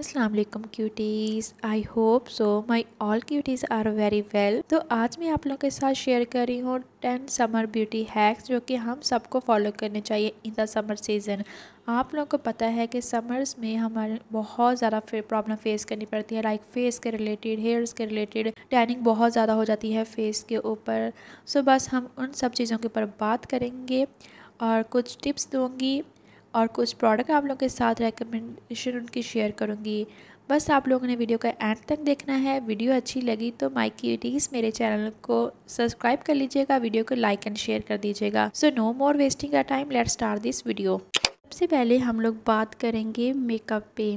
Aslam cuties I hope so my all cuties are very well तो आज मैं आप लोगों के साथ शेयर कर रही हूँ टेन समर ब्यूटी हैक्स जो कि हम सबको फॉलो करने चाहिए इन द समर सीज़न आप लोगों को पता है कि समर्स में हमारे बहुत ज़्यादा प्रॉब्लम फेस करनी पड़ती है लाइक फेस के रिलेटेड हेयर्स के रिलेटेड टैनिंग बहुत ज़्यादा हो जाती है फेस के ऊपर सो बस हम उन सब चीज़ों के ऊपर बात करेंगे और कुछ टिप्स दूँगी और कुछ प्रोडक्ट आप लोगों के साथ रिकमेंडेशन उनकी शेयर करूँगी बस आप लोगों ने वीडियो का एंड तक देखना है वीडियो अच्छी लगी तो माई क्यूटीज़ मेरे चैनल को सब्सक्राइब कर लीजिएगा वीडियो को लाइक एंड शेयर कर दीजिएगा सो नो मोर वेस्टिंग का time let start this video सबसे पहले हम लोग बात करेंगे मेकअप पे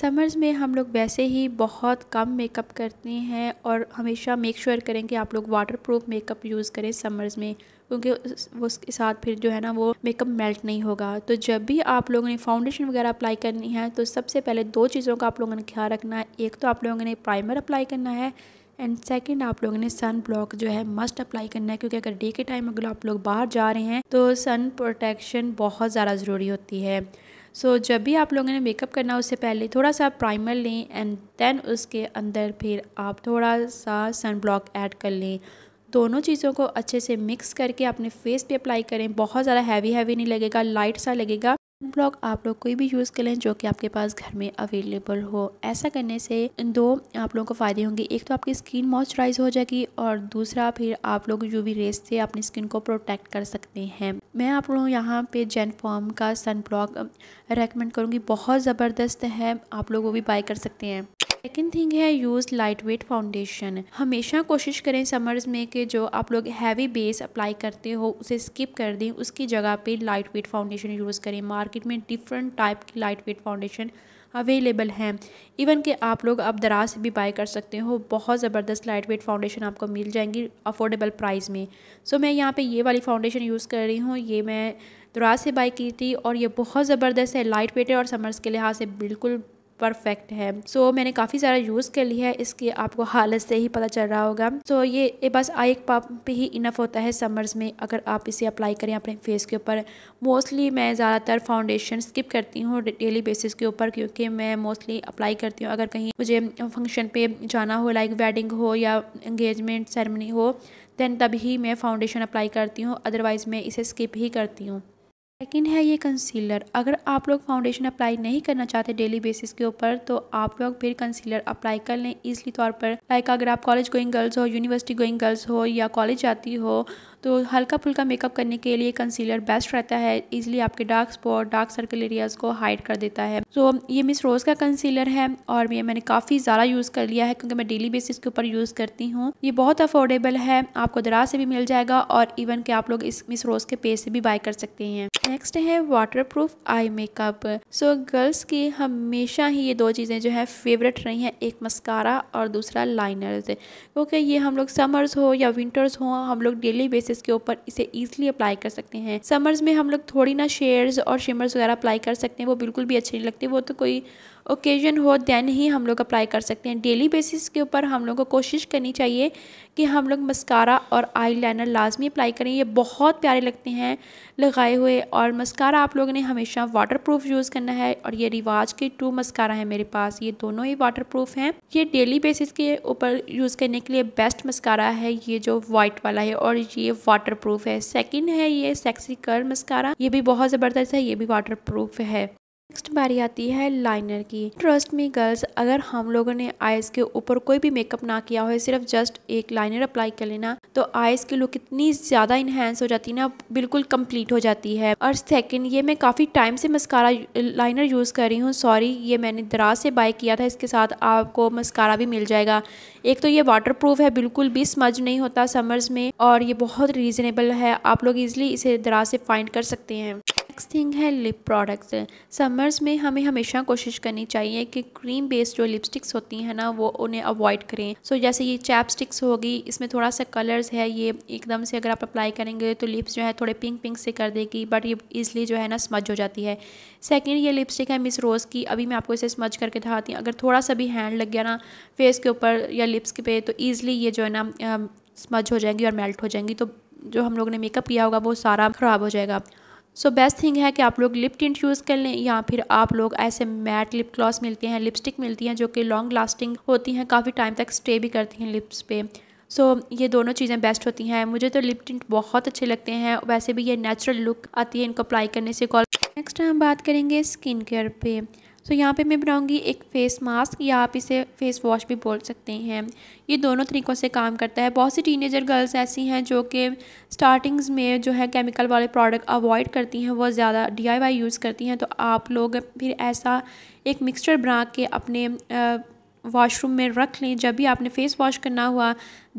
समर्स में हम लोग वैसे ही बहुत कम मेकअप करते हैं और हमेशा मेक श्योर sure करें कि आप लोग वाटर प्रूफ मेकअप यूज़ करें समर्स में क्योंकि वो उसके साथ फिर जो है ना वो मेकअप मेल्ट नहीं होगा तो जब भी आप लोगों ने फाउंडेशन वगैरह अप्लाई करनी है तो सबसे पहले दो चीज़ों का आप लोगों ने ख्याल रखना है एक तो आप लोगों ने प्राइमर अप्लाई करना है एंड सेकंड आप लोगों ने सन ब्लॉक जो है मस्ट अप्लाई करना है क्योंकि अगर डे के टाइम अगर आप लोग बाहर जा रहे हैं तो सन प्रोटेक्शन बहुत ज़्यादा ज़रूरी होती है सो so, जब भी आप लोगों ने मेकअप करना उससे पहले थोड़ा सा प्राइमर लें एंड देन उसके अंदर फिर आप थोड़ा सा सन ब्लॉक ऐड कर लें दोनों चीज़ों को अच्छे से मिक्स करके अपने फेस पे अप्लाई करें बहुत ज़्यादा हैवी हैवी नहीं लगेगा लाइट सा लगेगा ब्लॉक आप लोग कोई भी यूज़ करें जो कि आपके पास घर में अवेलेबल हो ऐसा करने से दो आप लोगों को फ़ायदे होंगे एक तो आपकी स्किन मॉइस्चराइज हो जाएगी और दूसरा फिर आप लोग वी रेस से अपनी स्किन को प्रोटेक्ट कर सकते हैं मैं आप लोगों यहाँ पे जेन फॉर्म का सन ब्लॉक रेकमेंड करूँगी बहुत ज़बरदस्त है आप लोग वो भी बाई कर सकते हैं सेकेंड थिंग है यूज़ लाइट वेट फाउंडेशन हमेशा कोशिश करें समर्स में कि जो आप लोग हैवी बेस अप्लाई करते हो उसे स्किप कर दें उसकी जगह पे लाइट वेट फाउंडेशन यूज़ करें मार्केट में डिफरेंट टाइप की लाइट वेट फाउंडेशन अवेलेबल हैं इवन कि आप लोग अब दराज से भी बाय कर सकते हो बहुत ज़बरदस्त लाइट वेट फाउंडेशन आपको मिल जाएंगी अफोर्डेबल प्राइस में सो so, मैं यहाँ पे ये वाली फाउंडेशन यूज़ कर रही हूँ ये मैं दराज से बाय की थी और ये बहुत ज़बरदस्त है लाइट वेट है और समर्स के लिहाज से बिल्कुल परफेक्ट है सो so, मैंने काफ़ी सारा यूज़ कर लिया है इसकी आपको हालत से ही पता चल रहा होगा तो so, ये बस आई एक पम्प ही इनफ होता है समर्स में अगर आप इसे अप्लाई करें अपने फेस के ऊपर मोस्टली मैं ज़्यादातर फाउंडेशन स्किप करती हूँ डेली बेसिस के ऊपर क्योंकि मैं मोस्टली अप्लाई करती हूँ अगर कहीं मुझे फंक्शन पर जाना हो लाइक वेडिंग हो या इंगेजमेंट सेरेमनी हो दैन तभी मैं फाउंडेशन अप्लाई करती हूँ अदरवाइज़ मैं इसे स्किप ही करती हूँ सेकेंड है ये कंसीलर अगर आप लोग फाउंडेशन अप्लाई नहीं करना चाहते डेली बेसिस के ऊपर तो आप लोग फिर कंसीलर अप्लाई कर लें इसलिए तौर पर लाइक अगर आप कॉलेज गोइंग गर्ल्स हो यूनिवर्सिटी गोइंग गर्ल्स हो या कॉलेज जाती हो तो हल्का फुल्का मेकअप करने के लिए कंसीलर बेस्ट रहता है इजिली आपके dark spot dark circle areas को हाइड कर देता है तो ये मिस रोज़ का कंसीलर है और ये मैंने काफ़ी ज़्यादा यूज़ कर लिया है क्योंकि मैं डेली बेसिस के ऊपर यूज़ करती हूँ ये बहुत अफोर्डेबल है आपको दराज से भी मिल जाएगा और इवन के आप लोग इस मिस रोज़ के पेज से भी बाय कर सकते हैं नेक्स्ट है water proof eye makeup so girls की हमेशा ही ये दो चीज़ें जो है फेवरेट रही हैं एक मस्कारा और दूसरा लाइनर्स क्योंकि ये हम लोग समर्स हो या विंटर्स हो हम लोग डेली बेसिस फेसेस के ऊपर इसे ईजिली अप्लाई कर सकते हैं समर्स में हम लोग थोड़ी ना शेयर्स और शिमर्स वगैरह अप्लाई कर सकते हैं वो बिल्कुल भी अच्छे नहीं लगते वो तो कोई ओकेजन हो दैन ही हम लोग अप्लाई कर सकते हैं डेली बेसिस के ऊपर हम लोग को कोशिश करनी चाहिए कि हम लोग मस्कारा और आई लाइनर लाजमी अप्लाई करें ये बहुत प्यारे लगते हैं लगाए हुए और मस्कारा आप लोगों ने हमेशा वाटर प्रूफ यूज़ करना है और ये रिवाज के टू मस्कारा है मेरे पास ये दोनों ही वाटर प्रूफ हैं ये डेली बेसिस के ऊपर यूज़ करने के लिए बेस्ट मस्कारा है ये जो वाइट वाला है और ये वाटर प्रूफ है सेकेंड है ये सेक्सी कर्ल मस्कारा ये भी बहुत ज़बरदस्त है ये भी वाटर प्रूफ है नेक्स्ट बारी आती है लाइनर की ट्रस्ट मी गर्ल्स अगर हम लोगों ने आइज़ के ऊपर कोई भी मेकअप ना किया हो सिर्फ जस्ट एक लाइनर अप्लाई कर लेना तो आइज़ की लुक इतनी ज़्यादा इन्हेंस हो जाती है ना बिल्कुल कंप्लीट हो जाती है और सेकंड ये मैं काफ़ी टाइम से मस्कारा लाइनर यूज़ कर रही हूँ सॉरी ये मैंने दराज से बाय किया था इसके साथ आपको मस्कारा भी मिल जाएगा एक तो ये वाटर है बिल्कुल भी स्मज नहीं होता समर्स में और ये बहुत रीज़नेबल है आप लोग इजिली इसे दराज से फाइंड कर सकते हैं नेक्स्ट थिंग है लिप प्रोडक्ट्स समर्स में हमें हमेशा कोशिश करनी चाहिए कि क्रीम बेस्ड जो लिपस्टिक्स होती हैं ना वो उन्हें अवॉइड करें सो so, जैसे ये चैप स्टिक्स होगी इसमें थोड़ा सा कलर्स है ये एकदम से अगर आप अप्लाई करेंगे तो लिप्स जो है थोड़े पिंक पिंक से कर देगी बट ये ईजिली जो है ना स्मज हो जाती है सेकेंड ये लिपस्टिक है मिस रोज़ की अभी मैं आपको इसे स्मज करके दिखाती हूँ अगर थोड़ा सा भी हैंड लग गया ना फेस के ऊपर या लिप्स के पे तो ईज़िली ये जो है ना स्मज हो जाएंगी और मेल्ट हो जाएंगी तो जो हम लोग ने मेकअप किया होगा वो सारा ख़राब हो जाएगा सो बेस्ट थिंग है कि आप लोग लिप टिंट यूज़ कर लें या फिर आप लोग ऐसे मैट लिप क्लॉस मिलते हैं लिपस्टिक मिलती हैं जो कि लॉन्ग लास्टिंग होती हैं काफ़ी टाइम तक स्टे भी करती हैं लिप्स पे सो so, ये दोनों चीज़ें बेस्ट होती हैं मुझे तो लिप टिंट बहुत अच्छे लगते हैं वैसे भी ये नेचुरल लुक आती है इनको अप्लाई करने से कॉल नेक्स्ट हम बात करेंगे स्किन केयर पे सो so, यहाँ पे मैं बनाऊँगी एक फेस मास्क या आप इसे फेस वॉश भी बोल सकते हैं ये दोनों तरीक़ों से काम करता है बहुत सी टीनेजर गर्ल्स ऐसी हैं जो कि स्टार्टिंग्स में जो है केमिकल वाले प्रोडक्ट अवॉइड करती हैं वो ज़्यादा डी यूज़ करती हैं तो आप लोग फिर ऐसा एक मिक्सचर बना के अपने आ, वॉशरूम में रख लें जब भी आपने फ़ेस वॉश करना हुआ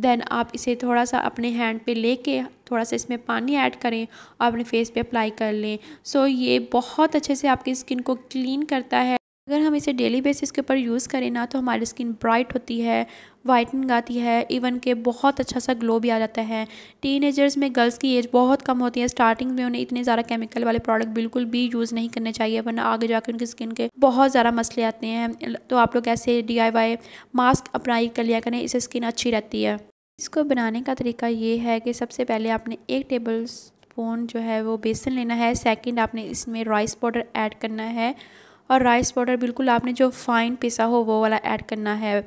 देन आप इसे थोड़ा सा अपने हैंड पे लेके थोड़ा सा इसमें पानी ऐड करें और अपने फेस पे अप्लाई कर लें सो so, ये बहुत अच्छे से आपकी स्किन को क्लीन करता है अगर हम इसे डेली बेसिस के ऊपर यूज़ करें ना तो हमारी स्किन ब्राइट होती है वाइटनिंग आती है इवन के बहुत अच्छा सा ग्लो भी आ जाता है टीनेजर्स में गर्ल्स की एज बहुत कम होती है स्टार्टिंग में उन्हें इतने ज़्यादा केमिकल वाले प्रोडक्ट बिल्कुल भी यूज़ नहीं करने चाहिए वरना आगे जाकर उनकी स्किन के बहुत ज़्यादा मसले आते हैं तो आप लोग ऐसे डी मास्क अप्लाई कर लिया करें इससे स्किन अच्छी रहती है इसको बनाने का तरीका ये है कि सबसे पहले आपने एक टेबल स्पून जो है वो बेसन लेना है सेकेंड आपने इसमें राइस पाउडर ऐड करना है और राइस पाउडर बिल्कुल आपने जो फाइन पिसा हो वो वाला ऐड करना है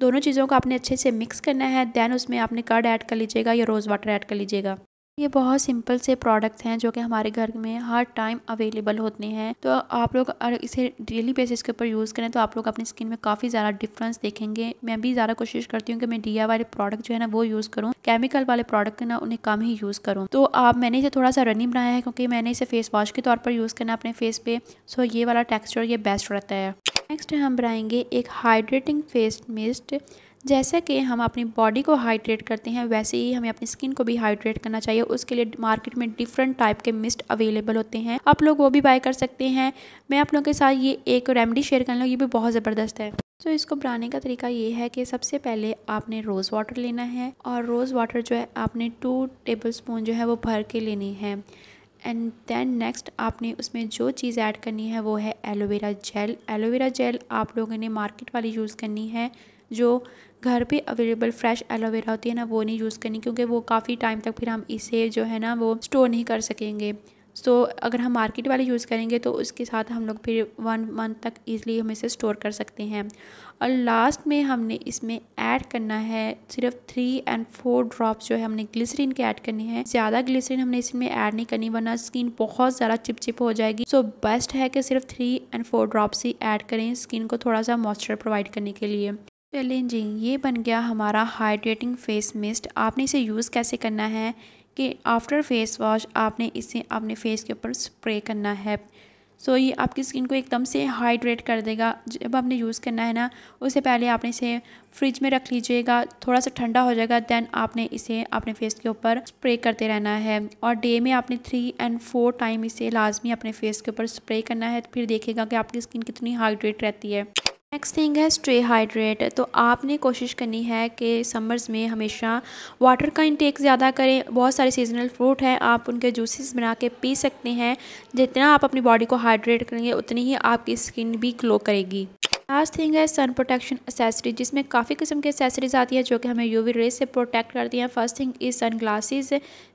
दोनों चीज़ों को आपने अच्छे से मिक्स करना है दैन उसमें आपने कर्ड ऐड कर लीजिएगा या रोज़ वाटर ऐड कर लीजिएगा ये बहुत सिंपल से प्रोडक्ट्स हैं जो कि हमारे घर में हर टाइम अवेलेबल होते हैं तो आप लोग इसे डेली बेसिस के ऊपर यूज़ करें तो आप लोग अपनी स्किन में काफ़ी ज़्यादा डिफरेंस देखेंगे मैं भी ज़्यादा कोशिश करती हूँ कि मैं डिया वाले प्रोडक्ट जो है ना वो यूज़ करूँ केमिकल वाले प्रोडक्ट ना उन्हें कम ही यूज़ करूँ तो आप मैंने इसे थोड़ा सा रनिंग बनाया है क्योंकि मैंने इसे फेस वॉश के तौर पर यूज़ करना अपने फेस पे सो ये वाला टेक्स्चर ये बेस्ट रहता है नेक्स्ट हम बनाएंगे एक हाइड्रेटिंग फेस मिस्ट जैसे कि हम अपनी बॉडी को हाइड्रेट करते हैं वैसे ही हमें अपनी स्किन को भी हाइड्रेट करना चाहिए उसके लिए मार्केट में डिफरेंट टाइप के मिस्ट अवेलेबल होते हैं आप लोग वो भी बाय कर सकते हैं मैं आप लोगों के साथ ये एक रेमडी शेयर कर लूँ ये भी बहुत ज़बरदस्त है तो इसको बनाने का तरीका ये है कि सबसे पहले आपने रोज़ वाटर लेना है और रोज़ वाटर जो है आपने टू टेबल स्पून जो है वो भर के लेनी है एंड देन नेक्स्ट आपने उसमें जो चीज़ ऐड करनी है वो है एलोवेरा जेल एलोवेरा जेल आप लोगों ने मार्केट वाली यूज़ करनी है जो घर पे अवेलेबल फ्रेश एलोवेरा होती है ना वो नहीं यूज़ करनी क्योंकि वो काफ़ी टाइम तक फिर हम इसे जो है ना वो स्टोर नहीं कर सकेंगे सो so, अगर हम मार्केट वाले यूज़ करेंगे तो उसके साथ हम लोग फिर वन मंथ तक ईजिली हम इसे स्टोर कर सकते हैं और लास्ट में हमने इसमें ऐड करना है सिर्फ थ्री एंड फोर ड्रॉप्स जो है हमने ग्लिसरीन के ऐड करने हैं ज़्यादा ग्लिसरीन हमने इसमें ऐड नहीं करनी वरना स्किन बहुत ज़्यादा चिपचिप हो जाएगी सो so, बेस्ट है कि सिर्फ थ्री एंड फोर ड्रॉप्स ही ऐड करें स्किन को थोड़ा सा मॉइस्चर प्रोवाइड करने के लिए चलें जी ये बन गया हमारा हाइड्रेटिंग फेस मिस्ट आपने इसे यूज़ कैसे करना है कि आफ्टर फेस वॉश आपने इसे अपने फेस के ऊपर स्प्रे करना है सो so, ये आपकी स्किन को एकदम से हाइड्रेट कर देगा जब आपने यूज़ करना है ना उससे पहले आपने इसे फ्रिज में रख लीजिएगा थोड़ा सा ठंडा हो जाएगा दैन आपने इसे अपने फेस के ऊपर स्प्रे करते रहना है और डे में आपने थ्री एंड फोर टाइम इसे लाजमी अपने फेस के ऊपर स्प्रे करना है फिर देखेगा कि आपकी स्किन कितनी हाइड्रेट रहती है नेक्स्ट थिंग है स्ट्रे हाइड्रेट तो आपने कोशिश करनी है कि समर्स में हमेशा वाटर का इंटेक ज़्यादा करें बहुत सारे सीजनल फ्रूट हैं आप उनके जूसेस बना के पी सकते हैं जितना आप अपनी बॉडी को हाइड्रेट करेंगे उतनी ही आपकी स्किन भी ग्लो करेगी लास्ट थिंग है सन प्रोटेक्शन एसेसरी जिसमें काफ़ी किस्म के एसेसरीज आती है जो कि हमें यूवी रेस से प्रोटेक्ट करती हैं first thing is sun glasses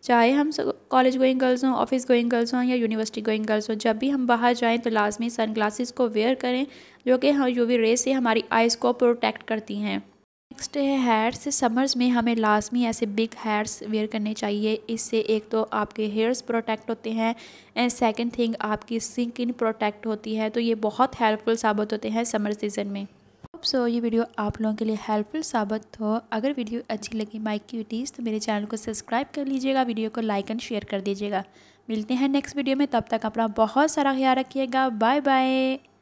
चाहे हम कॉलेज गोइंग गर्ल्स हों ऑफिस गोइंग गर्ल्स हों या यूनिवर्सिटी गोइंग गर्ल्स हों जब भी हम बाहर जाएँ तो लाजमी सन ग्लासेस को वेयर करें जो कि हम वी रेस से हमारी आइज़ को प्रोटेक्ट करती हैं नेक्स्ट है हेयर्स समर्स में हमें लाजमी ऐसे बिग हेयर्स वेयर करने चाहिए इससे एक तो आपके हेयर्स प्रोटेक्ट होते हैं एंड सेकंड थिंग आपकी स्किन प्रोटेक्ट होती है तो ये बहुत हेल्पफुल साबित होते हैं समर सीज़न में सो so, ये वीडियो आप लोगों के लिए हेल्पफुल साबित हो अगर वीडियो अच्छी लगी की क्यूटीज़ तो मेरे चैनल को सब्सक्राइब कर लीजिएगा वीडियो को लाइक एंड शेयर कर दीजिएगा मिलते हैं नेक्स्ट वीडियो में तब तक अपना बहुत सारा ख्याल रखिएगा बाय बाय